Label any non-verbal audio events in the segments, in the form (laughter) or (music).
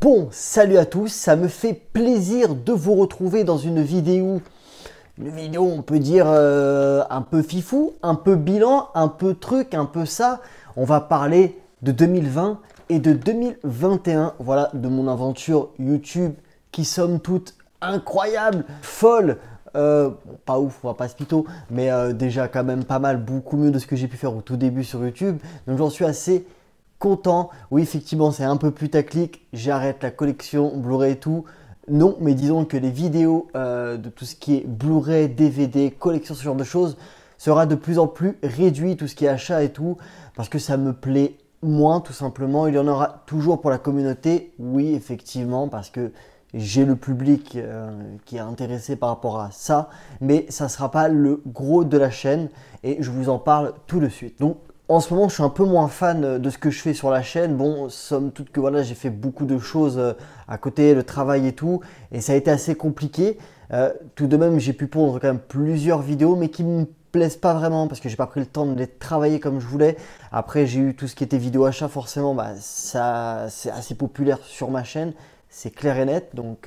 Bon, salut à tous, ça me fait plaisir de vous retrouver dans une vidéo, une vidéo on peut dire euh, un peu fifou, un peu bilan, un peu truc, un peu ça. On va parler de 2020 et de 2021, voilà, de mon aventure YouTube qui somme toute incroyable, folle, euh, pas ouf, pas se mais euh, déjà quand même pas mal, beaucoup mieux de ce que j'ai pu faire au tout début sur YouTube. Donc j'en suis assez content. Oui, effectivement, c'est un peu plus putaclic, j'arrête la collection Blu-ray et tout. Non, mais disons que les vidéos euh, de tout ce qui est Blu-ray, DVD, collection, ce genre de choses, sera de plus en plus réduit, tout ce qui est achat et tout, parce que ça me plaît moins, tout simplement. Il y en aura toujours pour la communauté, oui, effectivement, parce que j'ai le public euh, qui est intéressé par rapport à ça, mais ça ne sera pas le gros de la chaîne et je vous en parle tout de suite. Donc en ce moment, je suis un peu moins fan euh, de ce que je fais sur la chaîne. Bon, somme toute que voilà, j'ai fait beaucoup de choses euh, à côté, le travail et tout, et ça a été assez compliqué. Euh, tout de même, j'ai pu pondre quand même plusieurs vidéos, mais qui me plaisent pas vraiment parce que j'ai pas pris le temps de les travailler comme je voulais. Après, j'ai eu tout ce qui était vidéo achat, forcément, bah, ça, c'est assez populaire sur ma chaîne, c'est clair et net, donc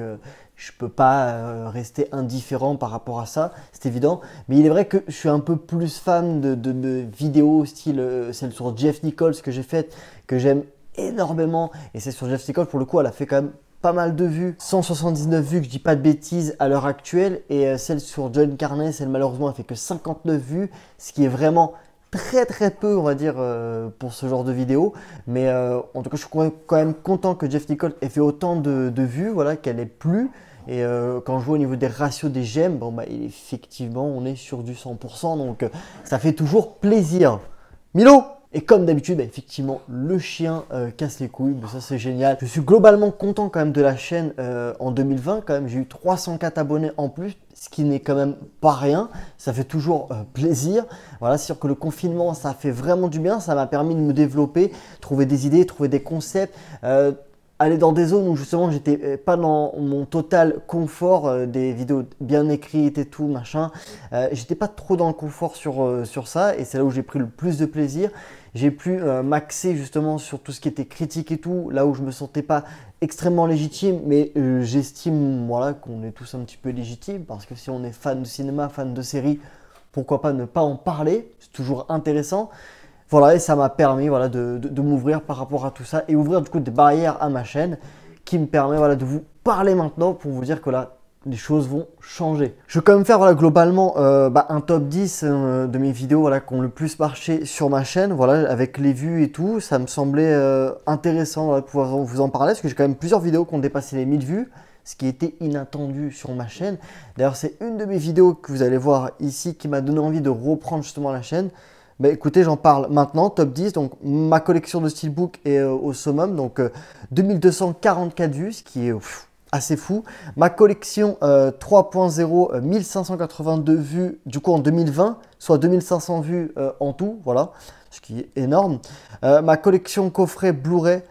je peux pas euh, rester indifférent par rapport à ça, c'est évident. Mais il est vrai que je suis un peu plus fan de, de, vidéos style euh, celle sur Jeff Nichols que j'ai faite, que j'aime énormément. Et c'est sur Jeff Nichols, pour le coup, elle a fait quand même pas mal de vues, 179 vues, que je dis pas de bêtises à l'heure actuelle. Et euh, celle sur John Carnes, elle malheureusement, elle fait que 59 vues, ce qui est vraiment très très peu, on va dire, euh, pour ce genre de vidéo. Mais euh, en tout cas, je suis quand même content que Jeff Nicole ait fait autant de, vues, voilà, qu'elle ait plu. Et euh, quand je vois au niveau des ratios des j'aime, bon bah effectivement, on est sur du 100%, donc ça fait toujours plaisir. Milo et comme d'habitude, bah, effectivement, le chien euh, casse les couilles, bah, ça c'est génial. Je suis globalement content quand même de la chaîne euh, en 2020, quand même j'ai eu 304 abonnés en plus, ce qui n'est quand même pas rien, ça fait toujours euh, plaisir. Voilà, c'est sûr que le confinement, ça fait vraiment du bien, ça m'a permis de me développer, trouver des idées, trouver des concepts aller dans des zones où justement j'étais pas dans mon total confort des vidéos bien écrites et tout machin j'étais pas trop dans le confort sur, sur ça et c'est là où j'ai pris le plus de plaisir j'ai pu maxé euh, m'axer justement sur tout ce qui était critique et tout, là où je me sentais pas extrêmement légitime, mais euh, j'estime voilà, qu'on est tous un petit peu légitime parce que si on est fan de cinéma, fan de série, pourquoi pas ne pas en parler C'est toujours intéressant. Voilà, et ça m'a permis voilà, de, de m'ouvrir par rapport à tout ça et ouvrir du coup des barrières à ma chaîne qui me permet voilà, de vous parler maintenant pour vous dire que là, les choses vont changer. Je vais quand même faire globalement euh, bah, un top 10 euh, de mes vidéos voilà, qui ont le plus marché sur ma chaîne, voilà, avec les vues et tout. Ça me semblait euh, intéressant de pouvoir vous en parler, parce que j'ai quand même plusieurs vidéos qui ont dépassé les 1000 vues, ce qui était inattendu sur ma chaîne. D'ailleurs, c'est une de mes vidéos que vous allez voir ici qui m'a donné envie de reprendre justement la chaîne. Bah, écoutez, j'en parle maintenant, top 10, donc ma collection de steelbook est au summum, donc 2244 vues, ce qui est assez fou. Ma collection 3.0, euh, 1582 euh, vues du coup en 2020, soit 2500 vues euh, en tout, voilà, ce qui est énorme. ma collection coffret Blu-ray,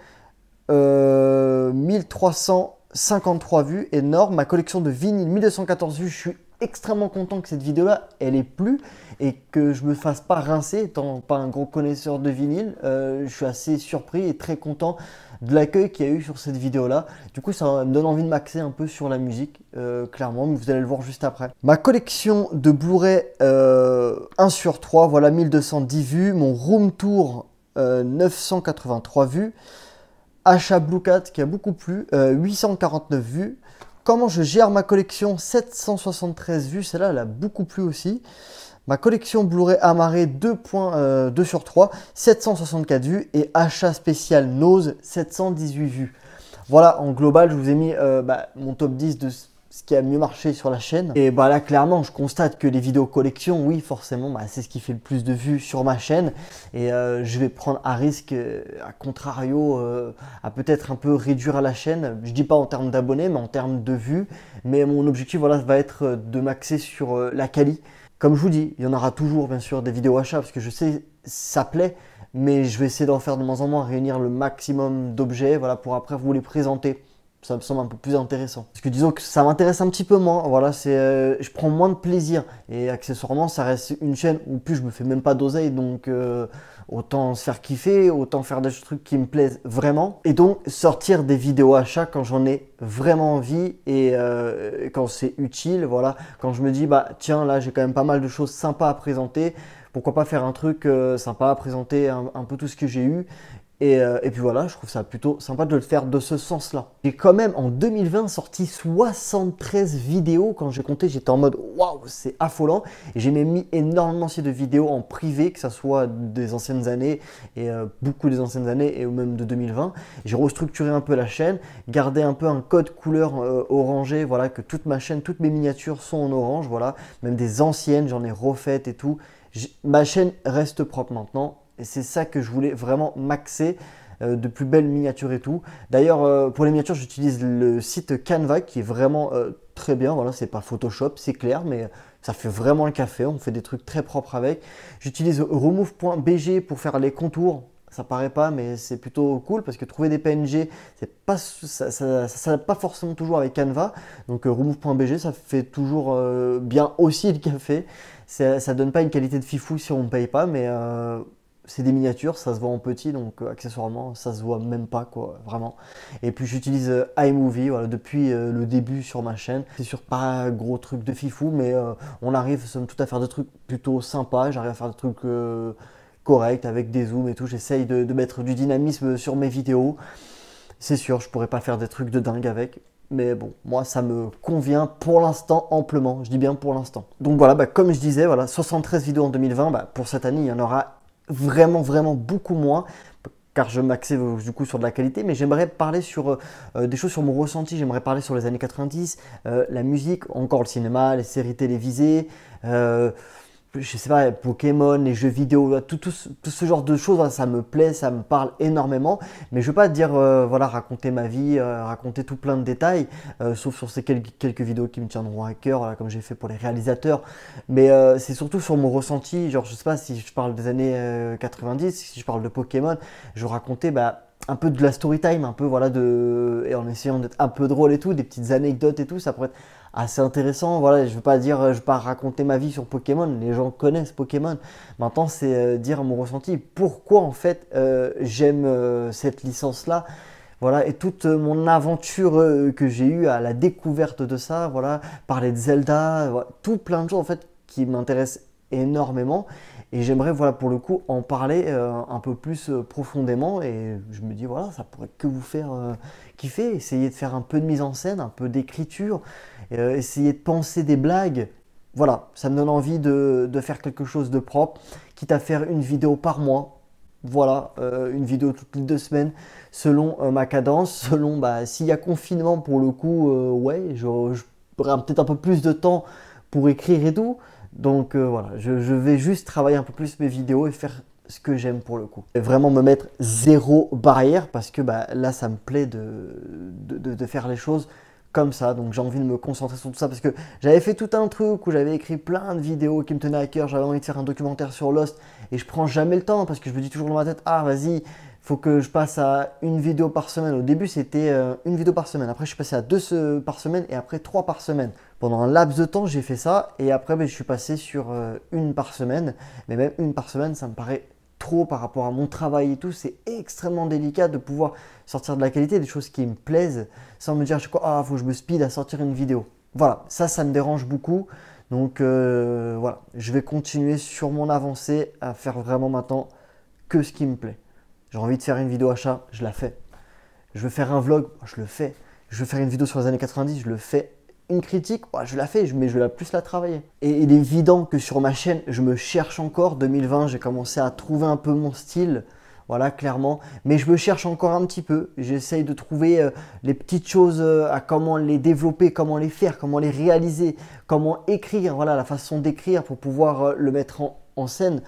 1353 vues, énorme. Ma collection de vinyles, 1214 vues, je suis extrêmement content que cette vidéo-là, elle ait plu et que je me fasse pas rincer, étant pas un gros connaisseur de vinyle. Euh, je suis assez surpris et très content de l'accueil qu'il y a eu sur cette vidéo-là. Du coup, ça me donne envie de m'axer un peu sur la musique, euh, clairement, vous allez le voir juste après. Ma collection de Blu-ray 1 euh, sur 3, voilà 1210 vues. Mon Room Tour 983 vues. Achat Blue Cat qui a beaucoup plu, 849 vues. Comment je gère ma collection 773 vues, celle-là elle a beaucoup plu aussi. Ma collection Blu-ray amarrée 2, euh, sur 3, 764 vues et achat spécial Nose 718 vues. Voilà, en global, je vous ai mis euh, bah, mon top 10 de ce qui a mieux marché sur la chaîne. Et bah là, clairement, je constate que les vidéos collection, oui, forcément, bah, c'est ce qui fait le plus de vues sur ma chaîne. Et euh, je vais prendre à risque, euh, à contrario, euh, à peut-être un peu réduire la chaîne. Je dis pas en termes d'abonnés, mais en termes de vues. Mais mon objectif, voilà, va être de m'axer sur la qualité. Comme je vous dis, il y en aura toujours, bien sûr, des vidéos achats, parce que je sais, ça plaît. Mais je vais essayer d'en faire de moins en moins, réunir le maximum d'objets, voilà, pour après vous les présenter ça me semble un peu plus intéressant. Parce que disons que ça m'intéresse un petit peu moins, voilà, c'est, euh, je prends moins de plaisir. Et accessoirement, ça reste une chaîne où plus je me fais même pas d'oseille, donc euh, autant se faire kiffer, autant faire des trucs qui me plaisent vraiment. Et donc sortir des vidéos à chaque quand j'en ai vraiment envie et euh, quand c'est utile, voilà, quand je me dis, bah tiens, là j'ai quand même pas mal de choses sympas à présenter pourquoi pas faire un truc sympa à présenter un, peu tout ce que j'ai eu euh, et, puis voilà, je trouve ça plutôt sympa de le faire de ce sens-là. J'ai quand même en 2020 sorti 73 vidéos. Quand j'ai compté, j'étais en mode waouh, c'est affolant. J'ai même mis énormément de vidéos en privé, que ce soit des anciennes années et euh, beaucoup des anciennes années et même de 2020. J'ai restructuré un peu la chaîne, gardé un peu un code couleur euh, orangé. Voilà, que toute ma chaîne, toutes mes miniatures sont en orange. Voilà, même des anciennes, j'en ai refaites et tout. Ma chaîne reste propre maintenant et c'est ça que je voulais vraiment maxer euh, de plus belles miniatures et tout. D'ailleurs, euh, pour les miniatures, j'utilise le site Canva qui est vraiment euh, très bien. Voilà, c'est pas Photoshop, c'est clair, mais ça fait vraiment le café. On fait des trucs très propres avec. J'utilise remove.bg pour faire les contours ça paraît pas, mais c'est plutôt cool parce que trouver des PNG, c'est pas, ça, ça, pas forcément toujours avec Canva. Donc remove.bg, ça fait toujours bien aussi le café. Ça, donne pas une qualité de fifou si on ne paye pas, mais c'est des miniatures, ça se voit en petit, donc euh, accessoirement, ça se voit même pas, quoi, vraiment. Et puis j'utilise euh, iMovie, voilà, depuis euh, le début sur ma chaîne. C'est sûr pas gros truc de fifou, mais on arrive somme toute à faire des trucs plutôt sympas, j'arrive à faire des trucs corrects, avec des zooms et tout, j'essaye de, mettre du dynamisme sur mes vidéos. C'est sûr, je pourrais pas faire des trucs de dingue avec, mais bon, moi ça me convient pour l'instant amplement, je dis bien pour l'instant. Donc voilà, bah, comme je disais, voilà, 73 vidéos en 2020, bah, pour cette année il y en aura vraiment, vraiment beaucoup moins car je m'axais euh, du coup sur de la qualité, mais j'aimerais parler sur euh, euh, des choses sur mon ressenti, j'aimerais parler sur les années 90, la musique, encore le cinéma, les séries télévisées, je sais pas, Pokémon, les jeux vidéo, tout, ce genre de choses, hein, ça me plaît, ça me parle énormément. Mais je veux pas dire, euh, voilà, raconter ma vie, euh, raconter tout plein de détails, euh, sauf sur ces quelques, vidéos qui me tiendront à cœur, comme j'ai fait pour les réalisateurs. Mais c'est surtout sur mon ressenti, genre, je sais pas, si je parle des années 90, si je parle de Pokémon, je racontais, bah, un peu de la story time, un peu voilà de et en essayant d'être un peu drôle et tout, des petites anecdotes et tout, ça pourrait être assez intéressant. Voilà, je veux pas dire, euh, je vais pas raconter ma vie sur Pokémon. Les gens connaissent Pokémon. Maintenant, c'est euh, dire mon ressenti. Pourquoi en fait euh, j'aime cette licence là. Voilà, et toute mon aventure que j'ai eue à la découverte de ça, voilà, parler de Zelda, tout plein de choses en fait qui m'intéressent énormément et j'aimerais, voilà, pour le coup, en parler euh, un peu plus euh, profondément. Et je me dis, voilà, ça pourrait que vous faire euh, kiffer. Essayez de faire un peu de mise en scène, un peu d'écriture, Essayez de penser des blagues. Voilà, ça me donne envie de, faire quelque chose de propre, quitte à faire une vidéo par mois. Voilà, une vidéo toutes les deux semaines, selon ma cadence, (laughs) selon bah, s'il y a confinement pour le coup, ouais, j'aurai peut-être un peu plus de temps pour écrire et tout. Donc euh, voilà, je, vais juste travailler un peu plus mes vidéos et faire ce que j'aime pour le coup. vraiment me mettre zéro barrière parce que bah, là, ça me plaît de, de faire les choses comme ça. Donc j'ai envie de me concentrer sur tout ça parce que j'avais fait tout un truc où j'avais écrit plein de vidéos qui me tenaient à cœur. J'avais envie de faire un documentaire sur Lost et je prends jamais le temps parce que je me dis toujours dans ma tête ah vas-y faut que je passe à une vidéo par semaine. Au début c'était euh, une vidéo par semaine. Après je suis passé à deux par semaine et après trois par semaine. Pendant un laps de temps, j'ai fait ça et après, ben, je suis passé sur euh, une par semaine. Mais même une par semaine, ça me paraît trop par rapport à mon travail et tout. C'est extrêmement délicat de pouvoir sortir de la qualité des choses qui me plaisent sans me dire, je quoi, ah, faut que je me speed à sortir une vidéo. Voilà, ça, ça me dérange beaucoup. Donc euh, voilà, je vais continuer sur mon avancée à faire vraiment maintenant que ce qui me plaît. J'ai envie de faire une vidéo achat, je la fais. Je veux faire un vlog, je le fais. Je veux faire une vidéo sur les années 90, je le fais une critique, je la fais, mais je vais plus la travailler. Et il est évident que sur ma chaîne, je me cherche encore. 2020, j'ai commencé à trouver un peu mon style. Voilà, clairement. Mais je me cherche encore un petit peu. J'essaye de trouver euh, les petites choses euh, à comment les développer, comment les faire, comment les réaliser, comment écrire, voilà, la façon d'écrire pour pouvoir euh, le mettre en, scène.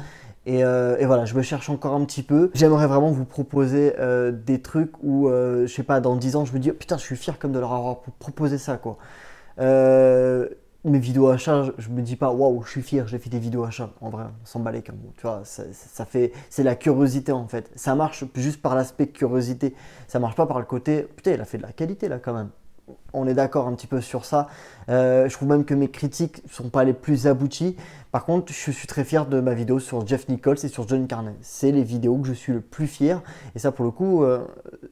Et, voilà, je me cherche encore un petit peu. J'aimerais vraiment vous proposer des trucs où, je sais pas, dans 10 ans, je me dis, oh putain, je suis fier comme de leur avoir proposé ça, quoi. Euh, mes vidéos achats, je me dis pas waouh, je suis fier, j'ai fait des vidéos achats. En vrai, on comme, Tu vois, ça, fait, c'est la curiosité en fait. Ça marche juste par l'aspect curiosité. Ça marche pas par le côté, putain, elle a fait de la qualité là quand même on est d'accord un petit peu sur ça. Euh, je trouve même que mes critiques ne sont pas les plus abouties. Par contre, je suis très fier de ma vidéo sur Jeff Nichols et sur John Carney. C'est les vidéos que je suis le plus fier. Et ça, pour le coup, euh,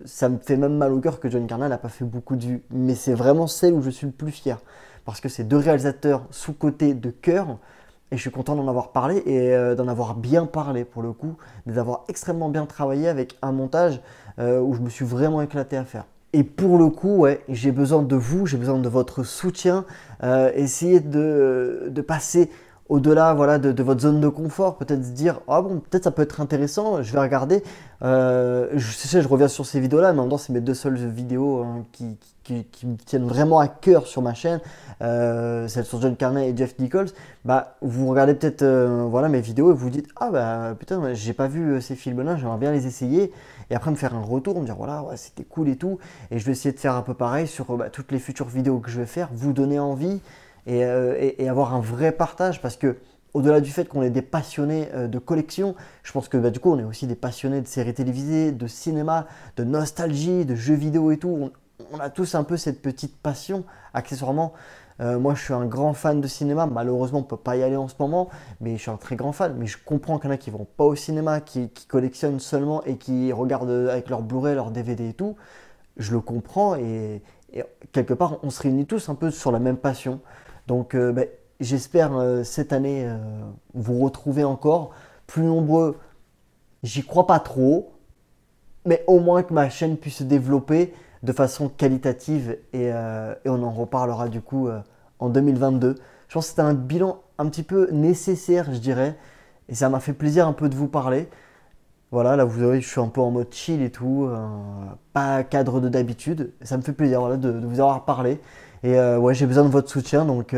ça me fait même mal au cœur que John Carney n'a pas fait beaucoup de vues. Mais c'est vraiment celle où je suis le plus fier. Parce que c'est deux réalisateurs sous côté de cœur. Et je suis content d'en avoir parlé et euh, d'en avoir bien parlé pour le coup, d'avoir extrêmement bien travaillé avec un montage où je me suis vraiment éclaté à faire. Et pour le coup, ouais, j'ai besoin de vous, j'ai besoin de votre soutien. Euh, essayez de, passer au-delà voilà, de, votre zone de confort, peut-être se dire Ah bon, peut-être ça peut être intéressant, je vais regarder. Euh, je sais, je reviens sur ces vidéos-là, mais en même c'est mes deux seules vidéos hein, qui qui, me tiennent vraiment à cœur sur ma chaîne, euh, celles sur John Carney et Jeff Nichols, bah vous regardez peut-être euh, voilà mes vidéos et vous dites ah bah putain j'ai pas vu euh, ces films-là, j'aimerais bien les essayer et après me faire un retour, me dire voilà c'était cool et tout et je vais essayer de faire un peu pareil sur euh, bah, toutes les futures vidéos que je vais faire, vous donner envie et, avoir un vrai partage parce que au-delà du fait qu'on est des passionnés de collection, je pense que bah, du coup on est aussi des passionnés de séries télévisées, de cinéma, de nostalgie, de jeux vidéo et tout on a tous un peu cette petite passion, accessoirement. Euh, moi, je suis un grand fan de cinéma. Malheureusement, on ne peut pas y aller en ce moment, mais je suis un très grand fan. Mais je comprends qu'il y en a qui vont pas au cinéma, qui, collectionnent seulement et qui regardent avec leur Blu-ray, leur DVD et tout. Je le comprends et, quelque part, on se réunit tous un peu sur la même passion. Donc, euh, ben, j'espère euh, cette année vous retrouver encore plus nombreux. J'y crois pas trop, mais au moins que ma chaîne puisse se développer de façon qualitative euh, et, on en reparlera du coup euh, en 2022. Je pense que c'était un bilan un petit peu nécessaire, je dirais, et ça m'a fait plaisir un peu de vous parler. Voilà, là vous voyez, je suis un peu en mode chill et tout, euh, pas cadre de d'habitude. Ça me fait plaisir voilà, de, vous avoir parlé. Et ouais, j'ai besoin de votre soutien, donc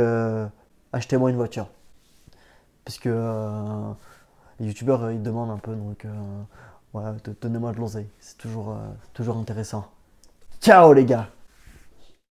achetez-moi une voiture. Parce que les youtubeurs, ils demandent un peu, donc ouais, donnez-moi de l'oseille. C'est toujours, toujours intéressant. Ciao les gars